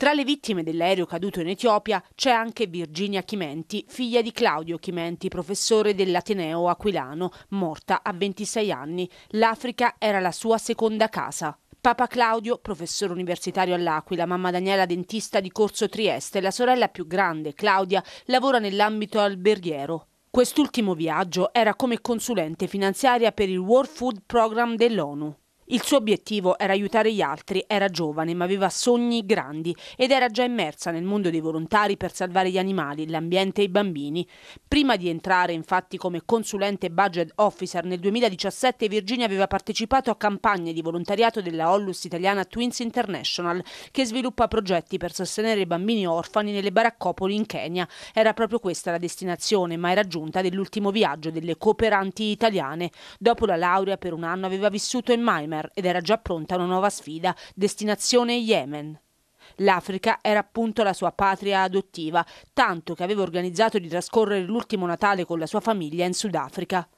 Tra le vittime dell'aereo caduto in Etiopia c'è anche Virginia Chimenti, figlia di Claudio Chimenti, professore dell'Ateneo Aquilano, morta a 26 anni. L'Africa era la sua seconda casa. Papa Claudio, professore universitario all'Aquila, mamma Daniela dentista di Corso Trieste, la sorella più grande, Claudia, lavora nell'ambito alberghiero. Quest'ultimo viaggio era come consulente finanziaria per il World Food Program dell'ONU. Il suo obiettivo era aiutare gli altri, era giovane ma aveva sogni grandi ed era già immersa nel mondo dei volontari per salvare gli animali, l'ambiente e i bambini. Prima di entrare infatti come consulente budget officer nel 2017 Virginia aveva partecipato a campagne di volontariato della Ollus italiana Twins International che sviluppa progetti per sostenere i bambini orfani nelle baraccopoli in Kenya. Era proprio questa la destinazione ma era giunta dell'ultimo viaggio delle cooperanti italiane. Dopo la laurea per un anno aveva vissuto in Maimer partner ed era già pronta una nuova sfida, destinazione Yemen. L'Africa era appunto la sua patria adottiva, tanto che aveva organizzato di trascorrere l'ultimo Natale con la sua famiglia in Sudafrica.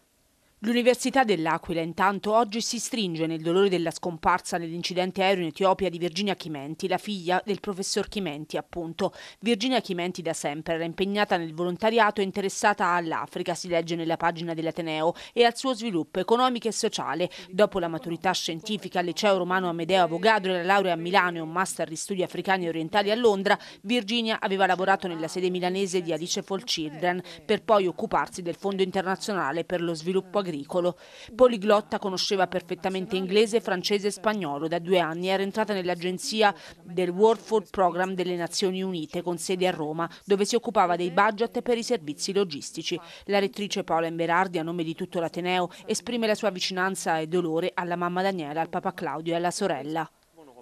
L'Università dell'Aquila intanto oggi si stringe nel dolore della scomparsa nell'incidente aereo in Etiopia di Virginia Chimenti, la figlia del professor Chimenti appunto. Virginia Chimenti da sempre era impegnata nel volontariato e interessata all'Africa, si legge nella pagina dell'Ateneo, e al suo sviluppo economico e sociale. Dopo la maturità scientifica al liceo romano Amedeo Avogadro e la laurea a Milano e un master di studi africani e orientali a Londra, Virginia aveva lavorato nella sede milanese di Alice for Children per poi occuparsi del Fondo internazionale per lo sviluppo agricolo agricolo. Poliglotta conosceva perfettamente inglese, francese e spagnolo. Da due anni era entrata nell'agenzia del World Food Program delle Nazioni Unite con sede a Roma, dove si occupava dei budget per i servizi logistici. La rettrice Paola Emberardi, a nome di tutto l'Ateneo, esprime la sua vicinanza e dolore alla mamma Daniela, al papà Claudio e alla sorella.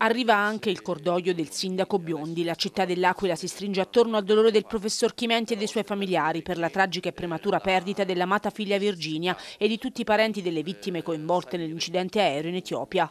Arriva anche il cordoglio del sindaco Biondi. La città dell'Aquila si stringe attorno al dolore del professor Chimenti e dei suoi familiari per la tragica e prematura perdita dell'amata figlia Virginia e di tutti i parenti delle vittime coinvolte nell'incidente aereo in Etiopia.